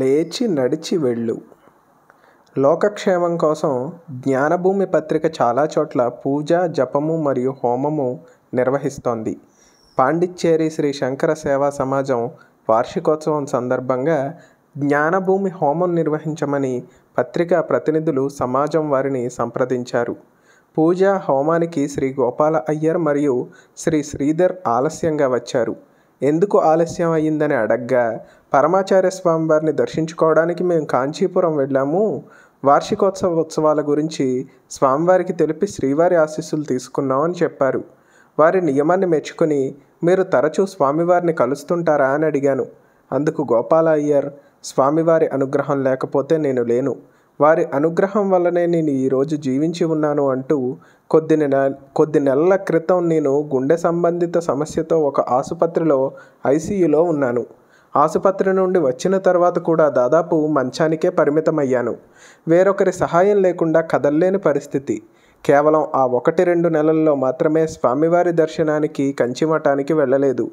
లేచి నడిచి వెళ్ళు లోకక్షేమం కోసం జ్ఞానభూమి పత్రిక చాలా చోట్ల పూజ జపము మరియు హోమము నిర్వహిస్తోంది పాండిచ్చేరి శ్రీ శంకర సేవా సమాజం వార్షికోత్సవం సందర్భంగా జ్ఞానభూమి హోమం నిర్వహించమని పత్రికా ప్రతినిధులు సమాజం వారిని సంప్రదించారు పూజ హోమానికి శ్రీ గోపాల అయ్యర్ మరియు శ్రీ శ్రీధర్ ఆలస్యంగా వచ్చారు ఎందుకు ఆలస్యం అయ్యిందని అడగ్గా పరమాచార్య స్వామి వారిని దర్శించుకోవడానికి మేము కాంచీపురం వెళ్ళాము వార్షికోత్సవ ఉత్సవాల గురించి స్వామివారికి తెలిపి శ్రీవారి ఆశీస్సులు తీసుకున్నామని చెప్పారు వారి నియమాన్ని మెచ్చుకొని మీరు తరచూ స్వామివారిని కలుస్తుంటారా అని అడిగాను అందుకు గోపాల అయ్యర్ స్వామివారి అనుగ్రహం లేకపోతే నేను లేను వారి అనుగ్రహం వల్లనే నేను ఈరోజు జీవించి ఉన్నాను అంటూ కొద్ది నెల కొద్ది నెలల క్రితం నేను గుండె సంబంధిత సమస్యతో ఒక ఆసుపత్రిలో ఐసీయూలో ఉన్నాను ఆసుపత్రి నుండి వచ్చిన తర్వాత కూడా దాదాపు మంచానికే పరిమితమయ్యాను వేరొకరి సహాయం లేకుండా కదల్లేని పరిస్థితి కేవలం ఆ ఒకటి రెండు నెలల్లో మాత్రమే స్వామివారి దర్శనానికి కంచిమఠానికి వెళ్ళలేదు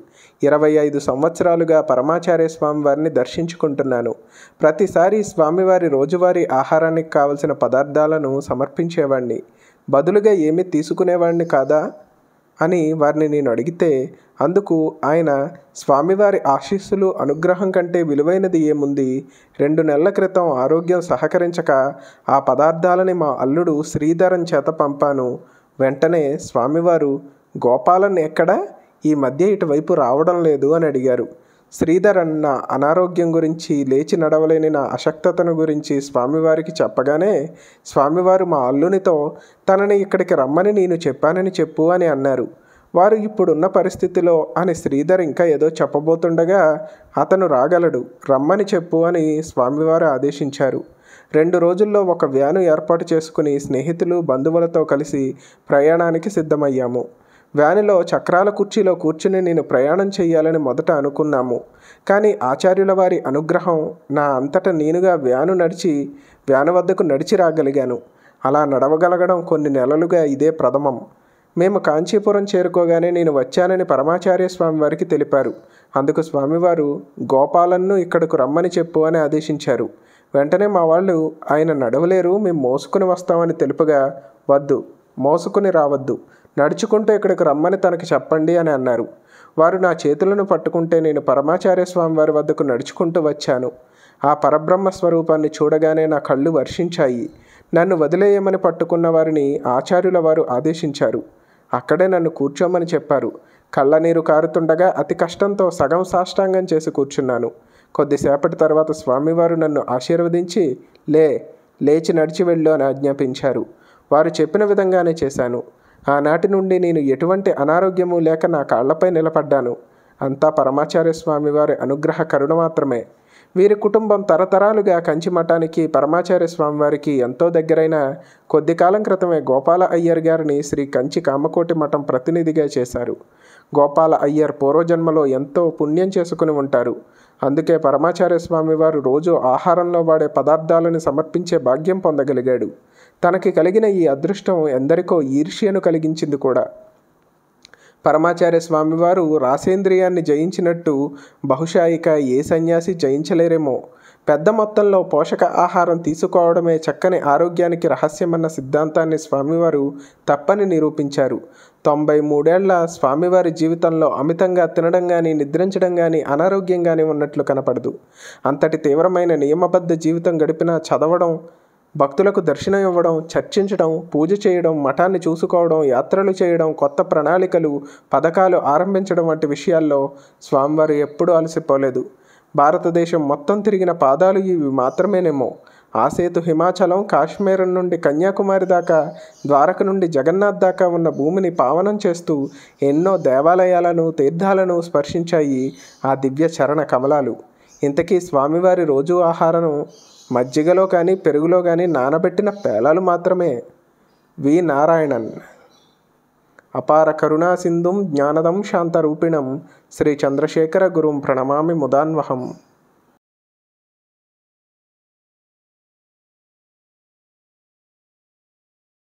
ఇరవై ఐదు సంవత్సరాలుగా పరమాచార్య స్వామివారిని దర్శించుకుంటున్నాను ప్రతిసారి స్వామివారి రోజువారీ ఆహారానికి కావలసిన పదార్థాలను సమర్పించేవాడిని బదులుగా ఏమీ తీసుకునేవాడిని కాదా అని వారిని నేను అడిగితే అందుకు ఆయన స్వామివారి ఆశీస్సులు అనుగ్రహం కంటే విలువైనది ఏముంది రెండు నెలల క్రితం ఆరోగ్యం సహకరించక ఆ పదార్థాలని మా అల్లుడు శ్రీధరం చేత పంపాను వెంటనే స్వామివారు గోపాలన్ ఎక్కడ ఈ మధ్య ఇటువైపు రావడం లేదు అని అడిగారు శ్రీధర్ అన్న అనారోగ్యం గురించి లేచి నడవలేని నా అశక్తతను గురించి స్వామివారికి చెప్పగానే స్వామివారు మా అల్లునితో తనని ఇక్కడికి రమ్మని నేను చెప్పానని చెప్పు అని అన్నారు వారు ఇప్పుడున్న పరిస్థితిలో అని శ్రీధర్ ఇంకా ఏదో చెప్పబోతుండగా అతను రాగలడు రమ్మని చెప్పు అని స్వామివారు ఆదేశించారు రెండు రోజుల్లో ఒక వ్యాను ఏర్పాటు చేసుకుని స్నేహితులు బంధువులతో కలిసి ప్రయాణానికి సిద్ధమయ్యాము వ్యానిలో చక్రాల కుర్చీలో కూర్చుని నేను ప్రయాణం చేయాలని మొదట అనుకున్నాము కానీ ఆచార్యుల వారి అనుగ్రహం నా అంతట నేనుగా వ్యాను నడిచి వ్యాను వద్దకు నడిచి రాగలిగాను అలా నడవగలగడం కొన్ని నెలలుగా ఇదే ప్రథమం మేము కాంచీపురం చేరుకోగానే నేను వచ్చానని పరమాచార్య స్వామి వారికి తెలిపారు అందుకు స్వామివారు గోపాలన్ను ఇక్కడకు రమ్మని చెప్పు అని ఆదేశించారు వెంటనే మా వాళ్ళు ఆయన నడవలేరు మేము మోసుకుని వస్తామని తెలుపగా వద్దు మోసుకుని రావద్దు నడుచుకుంటూ ఇక్కడికి రమ్మని తనకు చెప్పండి అని అన్నారు వారు నా చేతులను పట్టుకుంటే నేను పరమాచార్య స్వామి వారి వద్దకు నడుచుకుంటూ వచ్చాను ఆ పరబ్రహ్మ స్వరూపాన్ని చూడగానే నా కళ్ళు వర్షించాయి నన్ను వదిలేయమని పట్టుకున్న వారిని ఆచార్యుల వారు ఆదేశించారు అక్కడే నన్ను కూర్చోమని చెప్పారు కళ్ళనీరు కారుతుండగా అతి కష్టంతో సగం సాష్టాంగం చేసి కూర్చున్నాను కొద్దిసేపటి తర్వాత స్వామివారు నన్ను ఆశీర్వదించి లే లేచి నడిచి వెళ్ళు అని ఆజ్ఞాపించారు వారు చెప్పిన విధంగానే చేశాను ఆనాటి నుండి నేను ఎటువంటి అనారోగ్యము లేక నా కాళ్లపై నిలబడ్డాను అంతా పరమాచార్య స్వామి వారి అనుగ్రహ కరుణ మాత్రమే వీరి కుటుంబం తరతరాలుగా కంచి మఠానికి పరమాచార్య స్వామివారికి ఎంతో దగ్గరైన కొద్ది కాలం క్రితమే గోపాల అయ్యర్ గారిని శ్రీ కంచి కామకోటి మఠం ప్రతినిధిగా చేశారు గోపాల అయ్యర్ పూర్వజన్మలో ఎంతో పుణ్యం చేసుకుని ఉంటారు అందుకే పరమాచార్య స్వామివారు రోజు ఆహారంలో వాడే పదార్థాలను సమర్పించే భాగ్యం పొందగలిగాడు తనకి కలిగిన ఈ అదృష్టం ఎందరికో ఈర్ష్యను కలిగించింది కూడా పరమాచార్య స్వామివారు రాసేంద్రియాన్ని జయించినట్టు బహుశా ఇక ఏ సన్యాసి జయించలేరేమో పెద్ద మొత్తంలో పోషక ఆహారం తీసుకోవడమే చక్కని ఆరోగ్యానికి రహస్యమన్న సిద్ధాంతాన్ని స్వామివారు తప్పని నిరూపించారు తొంభై మూడేళ్ల స్వామివారి జీవితంలో అమితంగా తినడం కానీ నిద్రించడం కానీ అనారోగ్యం కానీ ఉన్నట్లు కనపడదు అంతటి తీవ్రమైన నియమబద్ధ జీవితం గడిపినా చదవడం భక్తులకు దర్శనం ఇవ్వడం చర్చించడం పూజ చేయడం మఠాన్ని చూసుకోవడం యాత్రలు చేయడం కొత్త ప్రణాళికలు పథకాలు ఆరంభించడం వంటి విషయాల్లో స్వామివారు ఎప్పుడూ అలసిపోలేదు భారతదేశం మొత్తం తిరిగిన పాదాలు ఇవి మాత్రమేనేమో ఆ సేతు హిమాచలం కాశ్మీరం నుండి కన్యాకుమారి దాకా ద్వారక నుండి జగన్నాథ్ దాకా ఉన్న భూమిని పావనం చేస్తూ ఎన్నో దేవాలయాలను తీర్థాలను స్పర్శించాయి ఆ దివ్య చరణ కమలాలు ఇంతకీ స్వామివారి రోజు ఆహారం మజ్జిగలో కానీ పెరుగులో కానీ నానబెట్టిన పేలాలు మాత్రమే వి నారాయణన్ అపార కరుణాసింధుం జ్ఞానదం శాంతరూపిణం శ్రీ చంద్రశేఖర గురుం ప్రణమామి ముదాన్వహం